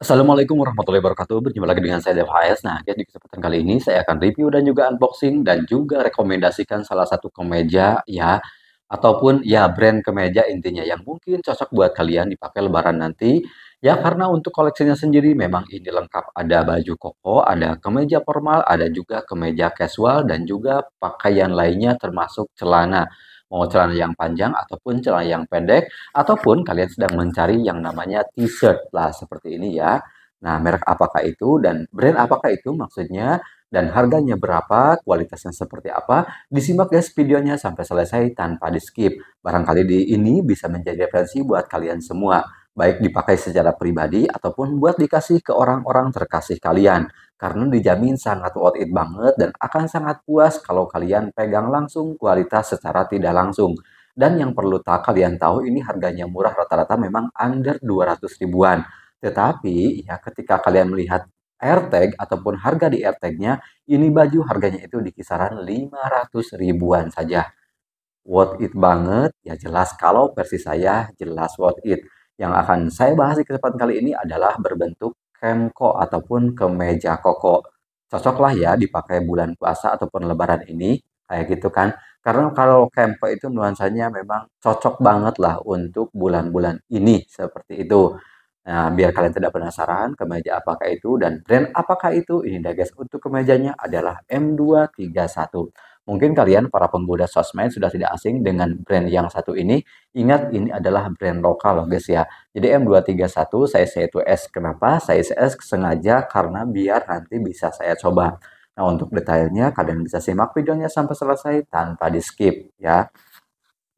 Assalamualaikum warahmatullahi wabarakatuh. Berjumpa lagi dengan saya Dev HS. Nah, di kesempatan kali ini saya akan review dan juga unboxing dan juga rekomendasikan salah satu kemeja ya ataupun ya brand kemeja intinya yang mungkin cocok buat kalian dipakai lebaran nanti. Ya karena untuk koleksinya sendiri memang ini lengkap ada baju koko, ada kemeja formal, ada juga kemeja casual dan juga pakaian lainnya termasuk celana mau celana yang panjang ataupun celana yang pendek ataupun kalian sedang mencari yang namanya t-shirt lah seperti ini ya. Nah, merek apakah itu dan brand apakah itu maksudnya dan harganya berapa, kualitasnya seperti apa, disimak guys videonya sampai selesai tanpa di skip. Barangkali di ini bisa menjadi referensi buat kalian semua, baik dipakai secara pribadi ataupun buat dikasih ke orang-orang terkasih kalian karena dijamin sangat worth it banget dan akan sangat puas kalau kalian pegang langsung kualitas secara tidak langsung. Dan yang perlu tak kalian tahu ini harganya murah rata-rata memang under 200 ribuan. Tetapi ya ketika kalian melihat AirTag ataupun harga di AirTagnya, ini baju harganya itu di kisaran 500 ribuan saja. Worth it banget, ya jelas kalau versi saya jelas worth it. Yang akan saya bahas di kesempatan kali ini adalah berbentuk kemko ataupun kemeja koko. cocoklah ya dipakai bulan puasa ataupun lebaran ini kayak gitu kan. Karena kalau kempe itu nuansanya memang cocok banget lah untuk bulan-bulan ini seperti itu. Nah, biar kalian tidak penasaran kemeja apakah itu dan brand apakah itu, ini dah guys untuk kemejanya adalah M231. Mungkin kalian para pemuda sosmed sudah tidak asing dengan brand yang satu ini. Ingat ini adalah brand lokal guys ya. Jadi M231 saya itu S. Kenapa? Saya S sengaja karena biar nanti bisa saya coba. Nah untuk detailnya kalian bisa simak videonya sampai selesai tanpa di skip ya.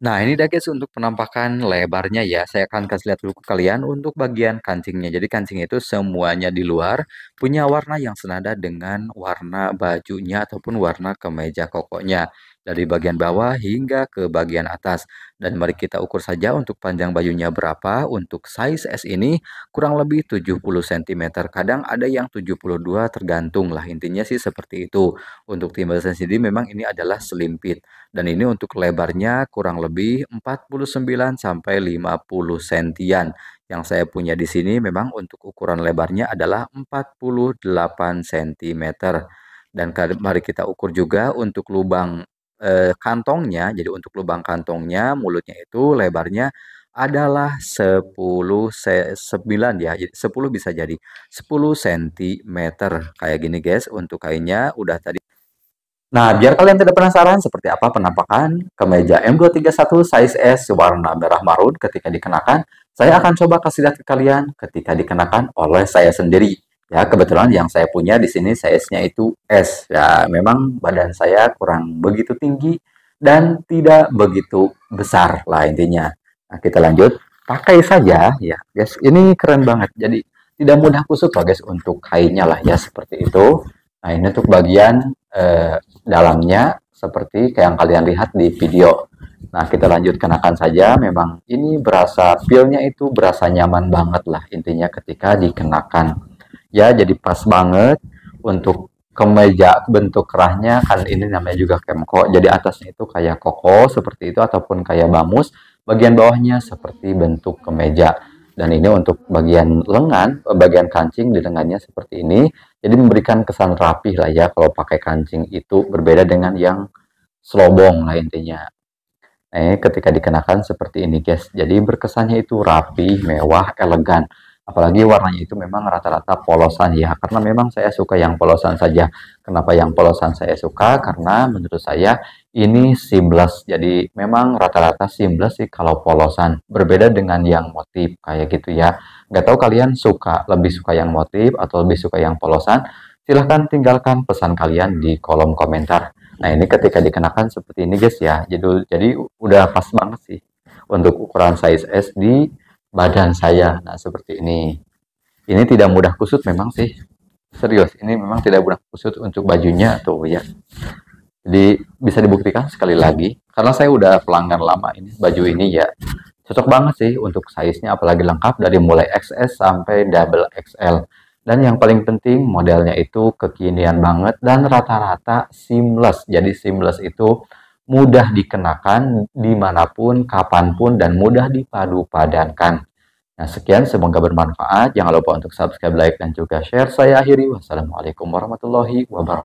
Nah, ini guys untuk penampakan lebarnya ya. Saya akan kasih lihat dulu ke kalian untuk bagian kancingnya. Jadi kancing itu semuanya di luar punya warna yang senada dengan warna bajunya ataupun warna kemeja kokonya dari bagian bawah hingga ke bagian atas. Dan mari kita ukur saja untuk panjang bajunya berapa. Untuk size S ini kurang lebih 70 cm. Kadang ada yang 72 tergantung lah. Intinya sih seperti itu. Untuk timbal sendiri memang ini adalah slim fit Dan ini untuk lebarnya kurang lebih 49 sampai 50 sentian. Yang saya punya di sini memang untuk ukuran lebarnya adalah 48 cm dan mari kita ukur juga untuk lubang e, kantongnya, jadi untuk lubang kantongnya, mulutnya itu lebarnya adalah 10 9 ya. 10 bisa jadi 10 cm. Kayak gini guys untuk kainnya udah tadi. Nah, biar kalian tidak penasaran seperti apa penampakan kemeja M231 size S warna merah marun ketika dikenakan, saya akan coba kasih lihat ke kalian ketika dikenakan oleh saya sendiri. Ya, kebetulan yang saya punya di sini size-nya itu S. Ya, memang badan saya kurang begitu tinggi dan tidak begitu besar lah intinya. Nah, kita lanjut. Pakai saja ya, guys. Ini keren banget. Jadi tidak mudah kusut lah guys untuk kainnya lah ya seperti itu. Nah, ini untuk bagian eh, dalamnya seperti kayak yang kalian lihat di video. Nah, kita lanjut kenakan saja. Memang ini berasa feel-nya itu berasa nyaman banget lah intinya ketika dikenakan ya jadi pas banget untuk kemeja bentuk kerahnya kan ini namanya juga kemko jadi atasnya itu kayak koko seperti itu ataupun kayak bamus bagian bawahnya seperti bentuk kemeja dan ini untuk bagian lengan bagian kancing di lengannya seperti ini jadi memberikan kesan rapih lah ya kalau pakai kancing itu berbeda dengan yang selobong lah intinya eh ketika dikenakan seperti ini guys jadi berkesannya itu rapi mewah elegan apalagi warnanya itu memang rata-rata polosan ya karena memang saya suka yang polosan saja kenapa yang polosan saya suka karena menurut saya ini seamless jadi memang rata-rata seamless sih kalau polosan berbeda dengan yang motif kayak gitu ya nggak tahu kalian suka lebih suka yang motif atau lebih suka yang polosan silahkan tinggalkan pesan kalian di kolom komentar nah ini ketika dikenakan seperti ini guys ya jadi jadi udah pas banget sih untuk ukuran size S di badan saya. Nah, seperti ini. Ini tidak mudah kusut memang sih. Serius, ini memang tidak mudah kusut untuk bajunya tuh ya. Jadi bisa dibuktikan sekali lagi karena saya udah pelanggan lama ini baju ini ya cocok banget sih untuk size-nya apalagi lengkap dari mulai XS sampai double XL. Dan yang paling penting modelnya itu kekinian banget dan rata-rata seamless. Jadi seamless itu mudah dikenakan dimanapun, kapanpun, dan mudah dipadu padankan. Nah, sekian, semoga bermanfaat. Jangan lupa untuk subscribe, like, dan juga share. Saya akhiri. Wassalamualaikum warahmatullahi wabarakatuh.